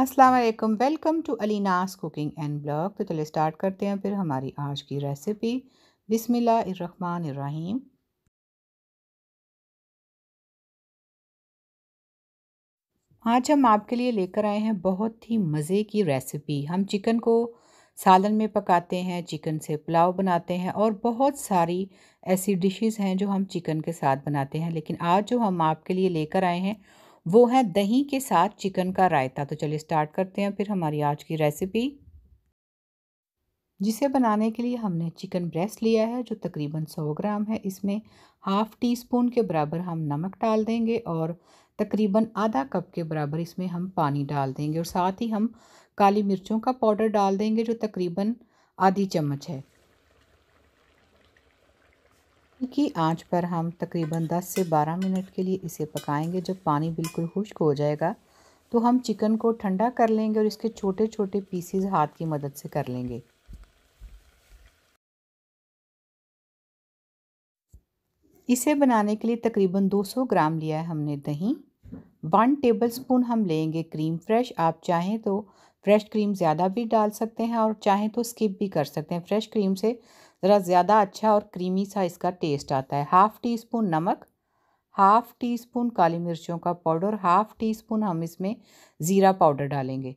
अस्सलाम वालेकुम welcome to Alina's cooking and blog तो चलिए स्टार्ट करते हैं फिर हमारी आज की रेसिपी बिसमीम आज हम आपके लिए लेकर आए हैं बहुत ही मज़े की रेसिपी हम चिकन को सालन में पकाते हैं चिकन से पुलाव बनाते हैं और बहुत सारी ऐसी डिशेस हैं जो हम चिकन के साथ बनाते हैं लेकिन आज जो हम आपके लिए लेकर आए हैं वो है दही के साथ चिकन का रायता तो चलिए स्टार्ट करते हैं फिर हमारी आज की रेसिपी जिसे बनाने के लिए हमने चिकन ब्रेस्ट लिया है जो तकरीबन 100 ग्राम है इसमें हाफ़ टी स्पून के बराबर हम नमक डाल देंगे और तकरीबन आधा कप के बराबर इसमें हम पानी डाल देंगे और साथ ही हम काली मिर्चों का पाउडर डाल देंगे जो तकरीबन आधी चम्मच है की आंच पर हम तकरीबन 10 से 12 मिनट के लिए इसे पकाएंगे जब पानी बिल्कुल खुश्क हो जाएगा तो हम चिकन को ठंडा कर लेंगे और इसके छोटे छोटे पीसीज हाथ की मदद से कर लेंगे इसे बनाने के लिए तकरीबन 200 ग्राम लिया है हमने दही वन टेबल स्पून हम लेंगे क्रीम फ्रेश आप चाहें तो फ्रेश क्रीम ज़्यादा भी डाल सकते हैं और चाहें तो स्किप भी कर सकते हैं फ्रेश क्रीम से ज़रा ज़्यादा अच्छा और क्रीमी सा इसका टेस्ट आता है हाफ़ टी स्पून नमक हाफ़ टी स्पून काली मिर्चों का पाउडर हाफ़ टी स्पून हम इसमें ज़ीरा पाउडर डालेंगे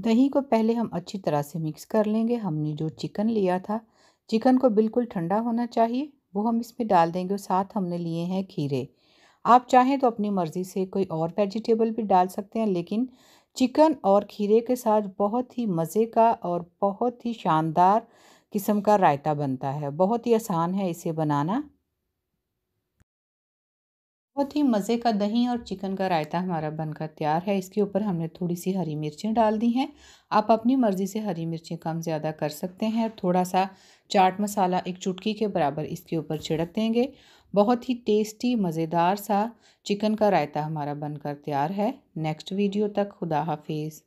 दही को पहले हम अच्छी तरह से मिक्स कर लेंगे हमने जो चिकन लिया था चिकन को बिल्कुल ठंडा होना चाहिए वो हम इसमें डाल देंगे और साथ हमने लिए हैं खीरे आप चाहें तो अपनी मर्ज़ी से कोई और वेजिटेबल भी डाल सकते हैं लेकिन चिकन और खीरे के साथ बहुत ही मज़े का और बहुत ही शानदार किस्म का रायता बनता है बहुत ही आसान है इसे बनाना बहुत ही मज़े का दही और चिकन का रायता हमारा बनकर तैयार है इसके ऊपर हमने थोड़ी सी हरी मिर्चें डाल दी हैं आप अपनी मर्ज़ी से हरी मिर्चें कम ज़्यादा कर सकते हैं थोड़ा सा चाट मसाला एक चुटकी के बराबर इसके ऊपर छिड़क देंगे बहुत ही टेस्टी मज़ेदार सा चिकन का रायता हमारा बनकर तैयार है नेक्स्ट वीडियो तक खुदा हाफिज़